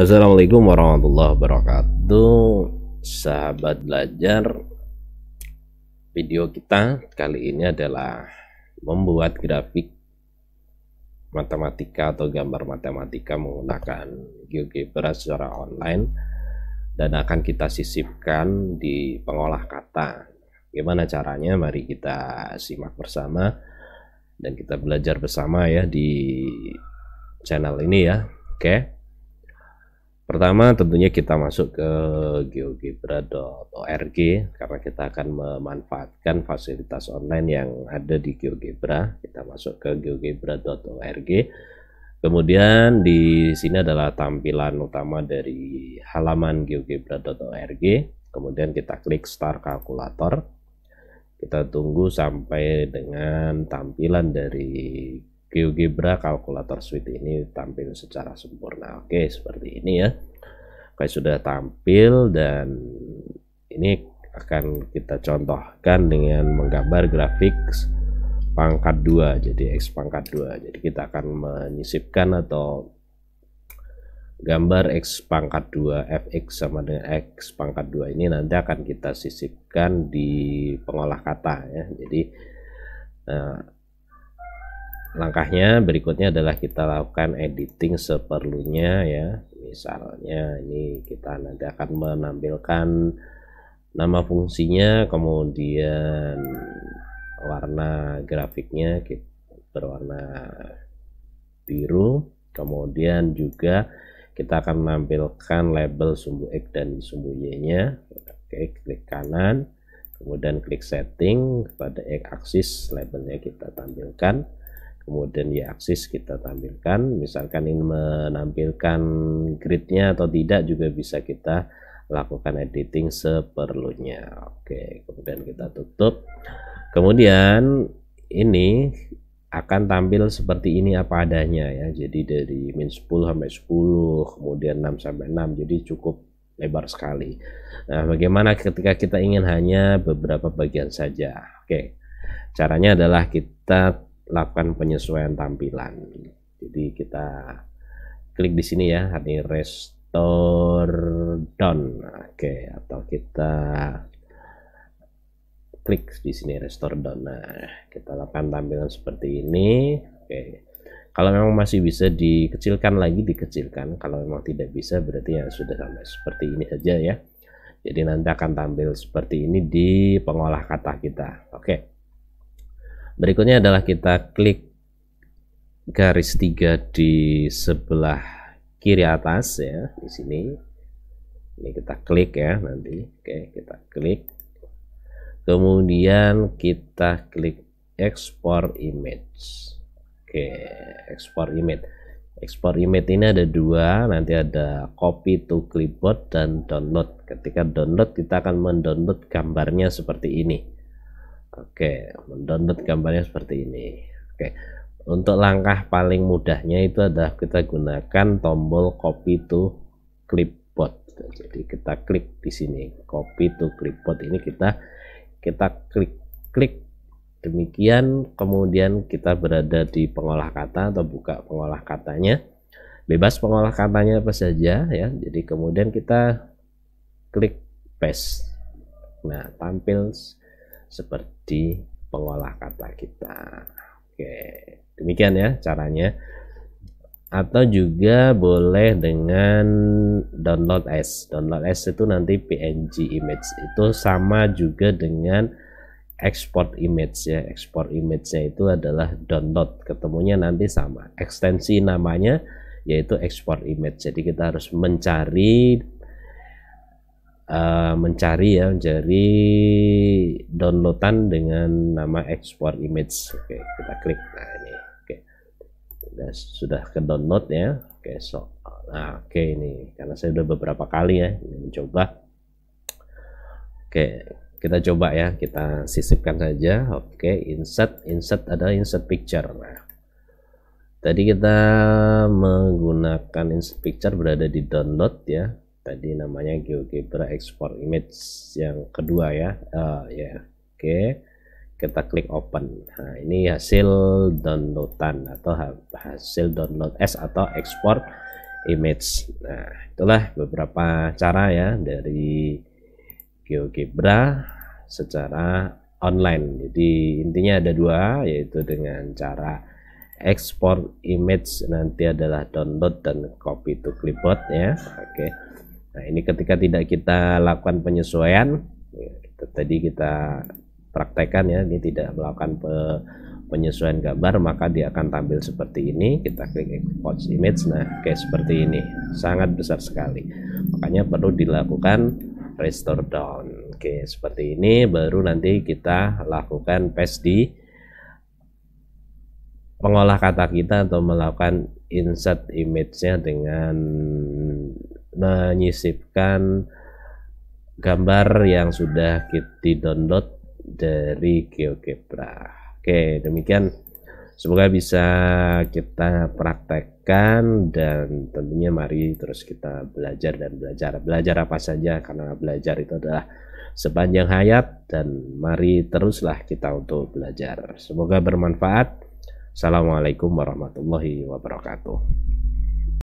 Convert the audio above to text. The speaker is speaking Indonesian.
Assalamualaikum warahmatullahi wabarakatuh Sahabat belajar Video kita kali ini adalah Membuat grafik Matematika atau gambar matematika menggunakan GeoGebra secara online Dan akan kita sisipkan di pengolah kata Gimana caranya? Mari kita simak bersama Dan kita belajar bersama ya di channel ini ya Oke okay. Pertama tentunya kita masuk ke geogebra.org karena kita akan memanfaatkan fasilitas online yang ada di GeoGebra. Kita masuk ke geogebra.org. Kemudian di sini adalah tampilan utama dari halaman geogebra.org. Kemudian kita klik start kalkulator. Kita tunggu sampai dengan tampilan dari GeoGebra kalkulator suite ini tampil secara sempurna. Oke, seperti ini ya. Oke, sudah tampil dan ini akan kita contohkan dengan menggambar grafik pangkat 2, jadi X pangkat 2. Jadi kita akan menyisipkan atau gambar X pangkat 2 FX sama dengan X pangkat 2 ini nanti akan kita sisipkan di pengolah kata ya. Jadi eh, langkahnya berikutnya adalah kita lakukan editing seperlunya ya misalnya ini kita nanti akan menampilkan nama fungsinya kemudian warna grafiknya berwarna biru kemudian juga kita akan menampilkan label sumbu X dan sumbu Y nya oke klik kanan kemudian klik setting pada X axis labelnya kita tampilkan kemudian y-axis kita tampilkan misalkan ini menampilkan gridnya atau tidak juga bisa kita lakukan editing seperlunya oke kemudian kita tutup kemudian ini akan tampil seperti ini apa adanya ya jadi dari min 10 sampai 10 kemudian 6 sampai 6 jadi cukup lebar sekali nah bagaimana ketika kita ingin hanya beberapa bagian saja oke caranya adalah kita lakukan penyesuaian tampilan. Jadi kita klik di sini ya, ini restore down. Oke, atau kita klik di sini restore down. Nah, kita lakukan tampilan seperti ini. Oke. Kalau memang masih bisa dikecilkan lagi dikecilkan. Kalau memang tidak bisa berarti yang sudah sampai seperti ini saja ya. Jadi nanti akan tampil seperti ini di pengolah kata kita. Oke. Berikutnya adalah kita klik garis 3 di sebelah kiri atas ya, di sini. Ini kita klik ya nanti. Oke, kita klik. Kemudian kita klik export image. Oke, export image. export image ini ada dua, nanti ada copy to clipboard dan download. Ketika download kita akan mendownload gambarnya seperti ini Oke, mendownload gambarnya seperti ini. Oke. Untuk langkah paling mudahnya itu adalah kita gunakan tombol copy to clipboard. Jadi kita klik di sini copy to clipboard ini kita kita klik klik demikian kemudian kita berada di pengolah kata atau buka pengolah katanya bebas pengolah katanya apa saja ya jadi kemudian kita klik paste nah tampil seperti pengolah kata kita. Oke, demikian ya caranya. Atau juga boleh dengan download S. Download S itu nanti PNG image. Itu sama juga dengan export image ya. Export image-nya itu adalah download. Ketemunya nanti sama. Ekstensi namanya yaitu export image. Jadi kita harus mencari Eh, mencari ya mencari downloadan dengan nama export image oke kita klik nah ini oke sudah sudah ke download ya oke so nah, oke ini karena saya sudah beberapa kali ya ini mencoba oke kita coba ya kita sisipkan saja oke insert insert ada insert picture nah tadi kita menggunakan insert picture berada di download ya tadi namanya GeoGebra Export Image yang kedua ya uh, ya yeah. oke okay. kita klik open nah ini hasil downloadan atau hasil download S atau export image nah itulah beberapa cara ya dari GeoGebra secara online jadi intinya ada dua yaitu dengan cara export image nanti adalah download dan copy to clipboard ya oke okay ini ketika tidak kita lakukan penyesuaian, ya, kita, tadi kita praktekkan ya, ini tidak melakukan pe, penyesuaian gambar, maka dia akan tampil seperti ini. Kita klik export image, nah kayak seperti ini, sangat besar sekali. Makanya perlu dilakukan restore down. Oke, seperti ini baru nanti kita lakukan paste di pengolah kata kita atau melakukan insert image-nya dengan menyisipkan gambar yang sudah kita download dari GeoGebra. Oke, demikian semoga bisa kita praktekkan dan tentunya mari terus kita belajar dan belajar. Belajar apa saja karena belajar itu adalah sepanjang hayat dan mari teruslah kita untuk belajar. Semoga bermanfaat. Assalamualaikum warahmatullahi wabarakatuh.